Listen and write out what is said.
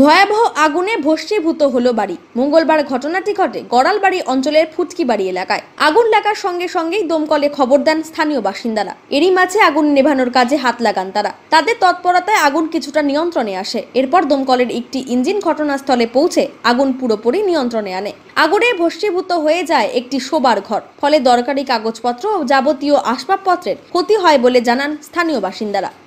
ভয়াবহ আগুনে ভস্মীভূত হলো বাড়ি মঙ্গলবার ঘটনাটি ঘটে গড়ালবাড়ি অঞ্চলের ফুটকি বাড়ি এলাকায় আগুন লাগার সঙ্গে সঙ্গেই দমকলে খবর দেন স্থানীয় বাসিন্দারা এরই মাঝে আগুন নেভানোর কাজে হাত লাগান তারা তাদের তৎপরতায় আগুন কিছুটা নিয়ন্ত্রণে আসে এরপর দমকলের একটি ইঞ্জিন ঘটনাস্থলে পৌঁছে আগুন পুরোপুরি নিয়ন্ত্রণে আনে আগুনে ভস্মীভূত হয়ে যায় একটি শোবার ঘর ফলে দরকারি কাগজপত্র ও যাবতীয় আসবাবপত্রের ক্ষতি হয় বলে জানান স্থানীয় বাসিন্দারা